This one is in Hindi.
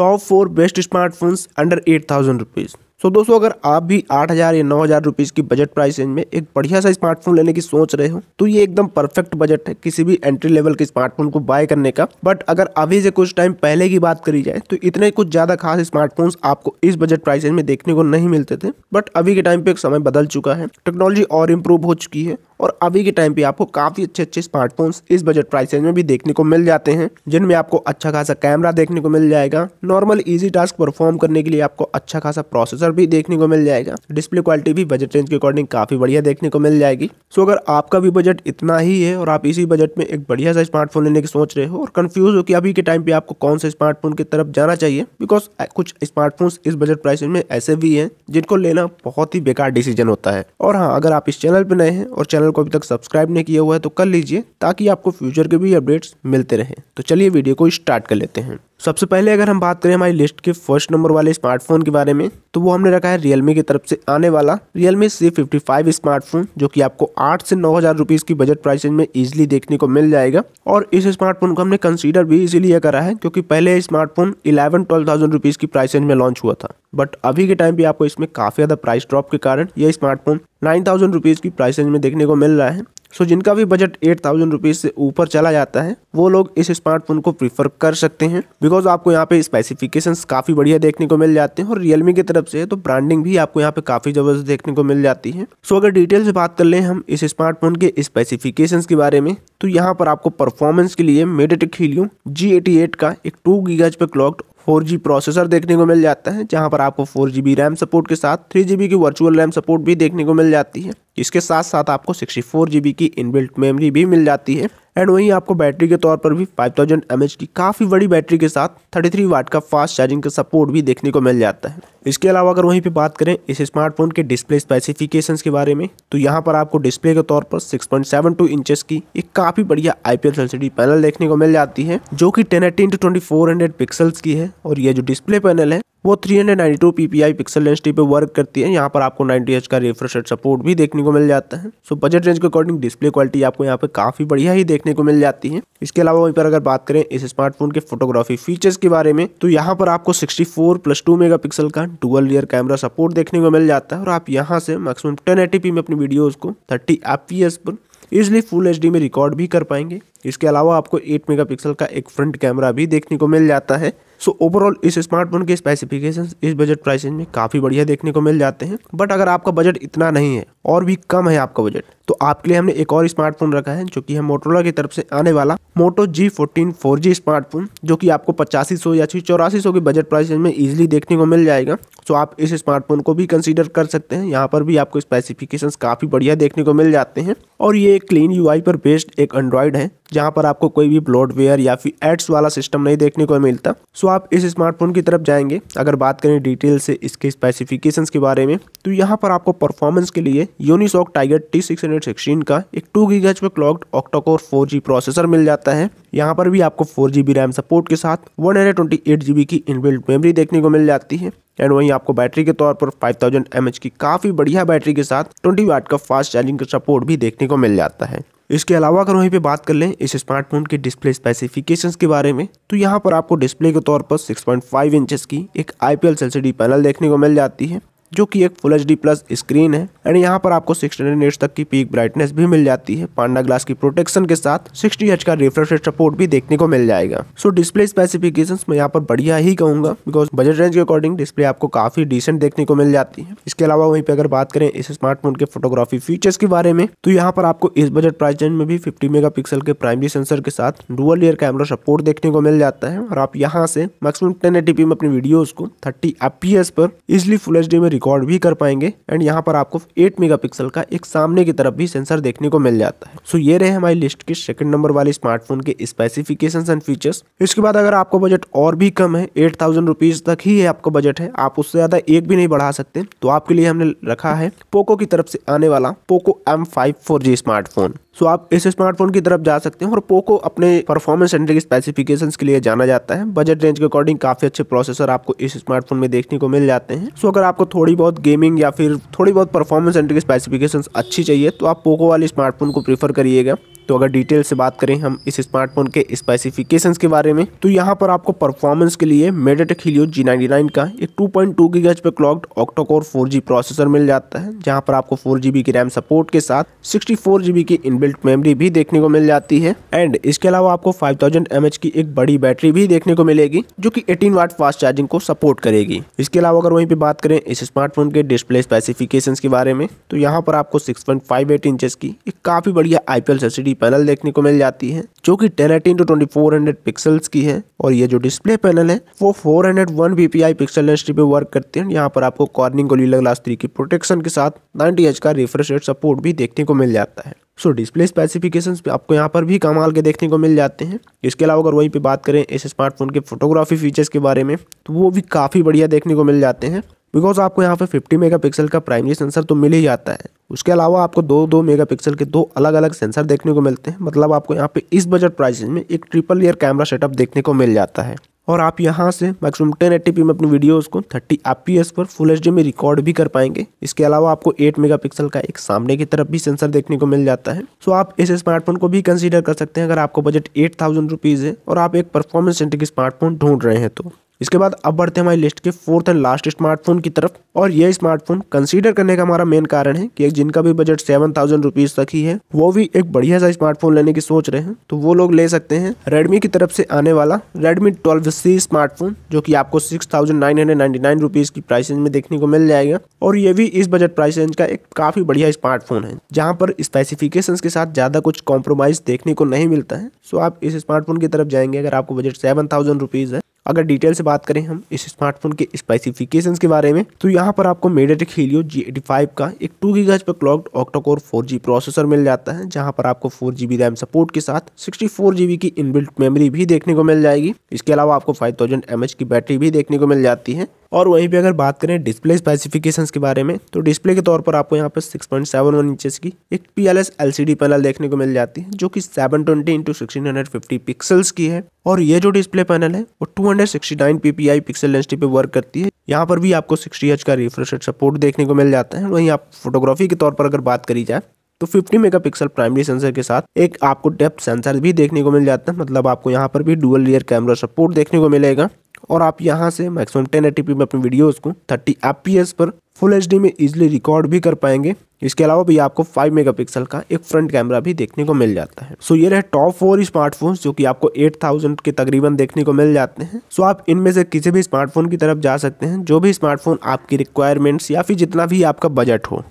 top four best smartphones under eight thousand rupees so so, दोस्तों अगर आप भी आठ हज़ार या नौ हज़ार रुपीज़ की बजट प्राइस रेंज में एक बढ़िया सा स्मार्टफोन लेने की सोच रहे हो तो ये एकदम परफेक्ट बजट है किसी भी एंट्री लेवल के स्मार्टफोन को बाय करने का बट अगर अभी से कुछ टाइम पहले की बात करी जाए तो इतने कुछ ज़्यादा खास स्मार्टफोन्स आपको इस बजट प्राइस रेंज में देखने को नहीं मिलते थे बट अभी के टाइम पे एक समय बदल चुका है टेक्नोलॉजी और इम्प्रूव हो चुकी है और अभी के टाइम पे आपको काफ़ी अच्छे अच्छे स्मार्टफोन्स इस बजट प्राइस रेंज में भी देखने को मिल जाते हैं जिनमें आपको अच्छा खासा कैमरा देखने को मिल जाएगा नॉर्मल इजी टास्क परफॉर्म करने के लिए आपको अच्छा खासा प्रोसेसर भी देखने को मिल जाएगा डिस्प्ले क्वालिटी भी बजट रेंज के अकॉर्डिंग काफ़ी बढ़िया देखने को मिल जाएगी सो अगर आपका भी बजट इतना ही है और आप इसी बजट में एक बढ़िया सा स्मार्टफोन लेने की सोच रहे हो और कन्फ्यूज हो कि अभी के टाइम पे आपको कौन से स्मार्टफोन की तरफ जाना चाहिए बिकॉज कुछ स्मार्टफोन इस बजट प्राइस में ऐसे भी है जिनको लेना बहुत ही बेकार डिसीजन होता है और हाँ अगर आप इस चैनल पर नए हैं और चैनल चैनल को अभी तक सब्सक्राइब नहीं किया हुआ है तो कर लीजिए ताकि आपको फ्यूचर के भी अपडेट्स मिलते रहें तो चलिए वीडियो को स्टार्ट कर लेते हैं सबसे पहले अगर हम बात करें हमारी लिस्ट के फर्स्ट नंबर वाले स्मार्टफोन के बारे में तो वो हमने रखा है रियलमी की तरफ से आने वाला Realme C fifty five smartphone जो कि आपको आठ से नौ हज़ार रुपीज़ की बजट प्राइस में इजिली देखने को मिल जाएगा और इस स्मार्टफोन को हमने कंसीडर भी इसीलिए करा है क्योंकि पहले smartphone eleven twelve thousand rupees की प्राइस रेंज में लॉन्च हुआ था बट अभी के टाइम भी आपको इसमें काफ़ी ज़्यादा प्राइस ड्रॉप के कारण यह स्मार्टफोन नाइन थाउजेंड रुपीज़ की प्राइस रेंज में देखने को मिल रहा है सो जिनका भी बजट एट थाउजेंड रुपीज़ से ऊपर चला जाता है वो लोग इस स्मार्टफोन को प्रीफर कर सकते हैं बिकॉज आपको यहाँ पे स्पेसिफिकेशन काफ़ी बढ़िया देखने को मिल जाते हैं और रियलमी की तरफ से तो ब्रांडिंग भी आपको यहाँ पे काफ़ी ज़बरदस्त देखने को मिल जाती है सो अगर डिटेल से बात कर लें हम इस स्मार्टफोन के स्पेसिफिकेशन के बारे में तो यहाँ पर आपको परफॉर्मेंस के लिए मेडेटिक हीलियो जी का एक टू गीगाज पे क्लॉक्ड 4G प्रोसेसर देखने को मिल जाता है जहां पर आपको 4GB रैम सपोर्ट के साथ 3GB की वर्चुअल रैम सपोर्ट भी देखने को मिल जाती है इसके साथ साथ आपको सिक्सटी फोर की इनबिल्ट मेमोरी भी मिल जाती है एंड वहीं आपको बैटरी के तौर पर भी 5000 थाउजेंड की काफ़ी बड़ी बैटरी के साथ 33 वाट का फास्ट चार्जिंग का सपोर्ट भी देखने को मिल जाता है इसके अलावा अगर वहीं पे बात करें इस स्मार्टफोन के डिस्प्ले स्पेसिफिकेशंस के बारे में तो यहाँ पर आपको डिस्प्ले के तौर पर 6.72 इंचेस की एक काफ़ी बढ़िया आई पी पैनल देखने को मिल जाती है जो कि ten eighteen two twenty pixels की है और ये जो डिस्प्ले पैनल है वो 392 पीपीआई पिक्सल डेंसिटी पे वर्क करती है यहाँ पर आपको एच का रिफ्रेश रेट सपोर्ट भी देखने को मिल जाता है सो बजट रेंज के अकॉर्डिंग डिस्प्ले क्वालिटी आपको यहाँ पे काफ़ी बढ़िया ही देखने को मिल जाती है इसके अलावा वहीं पर अगर बात करें इस स्मार्टफोन के फोटोग्राफी फीचर्स के बारे में तो यहाँ पर आपको sixty four plus two megapixel का डुअल रियर कैमरा सपोर्ट देखने को मिल जाता है और आप यहाँ से मैक्सिमम टेन में अपनी वीडियोज़ को थर्टी एफ पर इसलिए फुल एच में रिकॉर्ड भी कर पाएंगे इसके अलावा आपको 8 मेगापिक्सल का एक फ्रंट कैमरा भी देखने को मिल जाता है सो so, ओवरऑल इस स्मार्टफोन के स्पेसिफिकेशन इस बजट प्राइस में काफ़ी बढ़िया देखने को मिल जाते हैं बट अगर आपका बजट इतना नहीं है और भी कम है आपका बजट तो आपके लिए हमने एक और स्मार्टफोन रखा है जो कि है मोटोला की तरफ से आने वाला Moto G fourteen four G smartphone जो कि आपको पचासी सौ या चौरासी सौ के बजट प्राइस में इजिली देखने को मिल जाएगा तो आप इस स्मार्टफोन को भी कंसीडर कर सकते हैं यहाँ पर भी आपको स्पेसिफिकेशंस काफ़ी बढ़िया देखने को मिल जाते हैं और ये एक क्लीन यूआई पर बेस्ड एक एंड्रॉयड है जहाँ पर आपको कोई भी ब्लॉडवेयर या फिर एड्स वाला सिस्टम नहीं देखने को मिलता सो आप इस स्मार्टफोन की तरफ जाएंगे अगर बात करें डिटेल से इसके स्पेसिफिकेशन के बारे में तो यहाँ पर आपको परफॉर्मेंस के लिए Unisoc Tiger T six hundred sixteen का एक टू गी गज clocked octa core four G processor मिल जाता है यहाँ पर भी आपको four G B RAM support के साथ one hundred twenty eight G B की इनबिल्ट मेमोरी देखने को मिल जाती है एंड वहीं आपको बैटरी के तौर पर 5000 थाउजेंड की काफ़ी बढ़िया बैटरी के साथ 20 वाट का फास्ट चार्जिंग का सपोर्ट भी देखने को मिल जाता है इसके अलावा अगर वहीं पे बात कर लें इस स्मार्टफोन के डिस्प्ले स्पेसिफिकेशंस के बारे में तो यहाँ पर आपको डिस्प्ले के तौर पर 6.5 इंचेस की एक आई पी पैनल देखने को मिल जाती है जो कि एक फुल एच प्लस स्क्रीन है एंड यहाँ पर आपको सिक्सटी हंड्रेड तक की पीक ब्राइटनेस भी मिल जाती है पांडा ग्लास की प्रोटेक्शन के साथ सिक्सटी एच का रिफ्रेश सपोर्ट भी देखने को मिल जाएगा सो डिस्प्ले स्पेसिफिकेशन मैं यहाँ पर बढ़िया ही कहूंगा बिकॉज बजट रेंज के अकॉर्डिंग डिस्प्ले आपको काफी डिसेंट देखने को मिल जाती है इसके अलावा वहीं पर अगर बात करें इस स्मार्टफोन के फोटोग्राफी फीचर्स के बारे में तो यहाँ पर आपको इस बजट प्राइस रेंज में भी फिफ्टी मेगा के प्राइमरी सेंसर के साथ डुअल ईयर कैमरा सपोर्ट देखने को मिल जाता है और आप यहाँ से मैक्सिमम टेन में अपनी वीडियोज को थर्टी एफ पर इजिली फुल एच में रिकॉर्ड भी कर पाएंगे एंड यहाँ पर आपको 8 मेगापिक्सल का एक सामने की तरफ भी सेंसर देखने को मिल जाता है सो ये रहे हमारी लिस्ट के सेकंड नंबर वाले स्मार्टफोन के स्पेसिफिकेशन एंड फीचर्स इसके बाद अगर आपका बजट और भी कम है एट थाउजेंड तक ही है आपका बजट है आप उससे ज़्यादा एक भी नहीं बढ़ा सकते तो आपके लिए हमने रखा है पोको की तरफ से आने वाला Poco M five smartphone so आप इस स्मार्टफोन की तरफ जा सकते हैं और पोको अपने परफॉर्मेंस एंड स्पेसिफिकेशंस के लिए जाना जाता है बजट रेंज के अकॉर्डिंग काफी अच्छे प्रोसेसर आपको इस स्मार्टफोन में देखने को मिल जाते हैं सो अगर आपको थोड़ी थोड़ी बहुत गेमिंग या फिर थोड़ी बहुत परफॉर्मेंस एंड की स्पेसिफिकेशंस अच्छी चाहिए तो आप पोको वाले स्मार्टफोन को प्रीफर करिएगा तो अगर डिटेल से बात करें हम इस स्मार्टफोन के स्पेसिफिकेशंस के बारे में तो यहाँ पर आपको परफॉर्मेंस के लिए मेडाटेक हीलियो G99 का एक टू पॉइंट टू की पे क्लॉक्ड ऑक्टोकोर फोर प्रोसेसर मिल जाता है जहाँ पर आपको फोर की रैम सपोर्ट के साथ सिक्सटी की इनबिल्ट मेमोरी भी देखने को मिल जाती है एंड इसके अलावा आपको फाइव थाउजेंड की एक बड़ी बैटरी भी देखने को मिलेगी जो की एटीन वाट फास्ट चार्जिंग को सपोर्ट करेगी इसके अलावा अगर वहीं पे बात करें इस स्मार्टफोन के डिस्प्ले स्पेसिफिकेशन के बारे में तो यहाँ पर आपको six point five eight inch की एक काफी बढ़िया आईपीएल सब्सिडी पैनल देखने को मिल जाती है जो कि 1080 two twenty four hundred pixels की है और ये जो डिस्प्ले पैनल है वो 401 हंड्रेड वन पिक्सल रेस्ट्री पे वर्क करते हैं यहाँ पर आपको कॉर्निंग गोलीला ग्लास थ्री की प्रोटेक्शन के साथ नाइनटी एच का रिफ्रेश रेट सपोर्ट भी देखने को मिल जाता है सो डिस्प्ले स्पेसिफिकेशन आपको यहाँ पर भी कमाल के देखने को मिल जाते हैं इसके अलावा अगर वहीं पे बात करें इस स्मार्टफोन के फोटोग्राफी फीचर्स के बारे में तो वो भी काफ़ी बढ़िया देखने को मिल जाते हैं बिकॉज आपको यहाँ पे 50 मेगापिक्सल का प्राइमरी सेंसर तो मिल ही जाता है उसके अलावा आपको दो दो मेगापिक्सल के दो अलग अलग सेंसर देखने को मिलते हैं मतलब आपको यहाँ पे इस बजट प्राइस में एक ट्रिपल ईयर कैमरा सेटअप देखने को मिल जाता है और आप यहाँ से मैक्सिमम टेन एट्टी में अपनी वीडियोस को थर्टी एफ पर फुल एच में रिकॉर्ड भी कर पाएंगे इसके अलावा आपको 8 मेगापिक्सल का एक सामने की तरफ भी सेंसर देखने को मिल जाता है सो आप इस स्मार्टफोन को भी कंसीडर कर सकते हैं अगर आपको बजट एट थाउजेंड है और आप एक परफॉर्मेंस सेंटर की स्मार्टफोन ढूंढ रहे हैं तो इसके बाद अब बढ़ते हैं हमारी लिस्ट के फोर्थ एंड लास्ट स्मार्टफोन की तरफ और ये स्मार्टफोन कंसीडर करने का हमारा मेन कारण है कि जिनका भी बजट सेवन थाउजेंड रुपीज तक ही है वो भी एक बढ़िया सा स्मार्टफोन लेने की सोच रहे हैं तो वो लोग ले सकते हैं रेडमी की तरफ से आने वाला रेडमी ट्वेल्व सी स्मार्टफोन जो की आपको six thousand nine hundred ninety nine rupees की प्राइस रेंज में देखने को मिल जाएगा और ये भी इस बजट प्राइस रेंज का एक काफी बढ़िया स्मार्टफोन है जहाँ पर स्पेसिफिकेशन के साथ ज्यादा कुछ कॉम्प्रोमाइज देखने को नहीं मिलता है सो आप इस स्मार्टफोन की तरफ जाएंगे अगर आपको बजट सेवन थाउजेंड रुपीज है अगर डिटेल से बात करें हम इस स्मार्टफोन के स्पेसिफिकेशंस के बारे में तो यहाँ पर आपको MediaTek Helio G eighty five का एक टू गीगा पर clocked octa core four G processor मिल जाता है जहाँ पर आपको फोर जीबी रैम सपोर्ट के साथ सिक्सटी फोर जीबी की इनबिल्ट मेमोरी भी देखने को मिल जाएगी इसके अलावा आपको फाइव थाउजेंड एम एच की बैटरी भी देखने को मिल जाती है और वहीं पे अगर बात करें डिस्प्ले स्पेसिफिकेशन के बारे में तो डिस्प्ले के तौर पर आपको यहाँ पर 6.71 पॉइंट इंचेस की एक पी एल डी पैनल देखने को मिल जाती है जो कि 720 ट्वेंटी इंटू पिक्सल्स की है और ये जो डिस्प्ले पैनल है वो 269 आई पिक्सल डेंसिटी पे वर्क करती है यहाँ पर भी आपको एच का रिफ्रेश सपोर्ट देखने को मिल जाता है वहीं आप फोटोग्राफी के तौर पर अगर बात करी जाए तो 50 मेगापिक्सल प्राइमरी सेंसर के साथ एक आपको डेप्थ सेंसर भी देखने को मिल जाता है मतलब आपको यहाँ पर भी डुअल रियर कैमरा सपोर्ट देखने को मिलेगा और आप यहाँ से मैक्सिमम टेन एटी में अपनी वीडियोस को थर्टी एफ पर फुल एच में इजिली रिकॉर्ड भी कर पाएंगे इसके अलावा भी आपको 5 मेगापिक्सल का एक फ्रंट कैमरा भी देखने को मिल जाता है सो so ये रहे टॉप फोर स्मार्टफोन जो कि आपको 8000 के तकरीबन देखने को मिल जाते हैं सो so आप इनमें से किसी भी स्मार्टफोन की तरफ जा सकते हैं जो भी स्मार्टफोन आपकी रिक्वायरमेंट्स या फिर जितना भी आपका बजट हो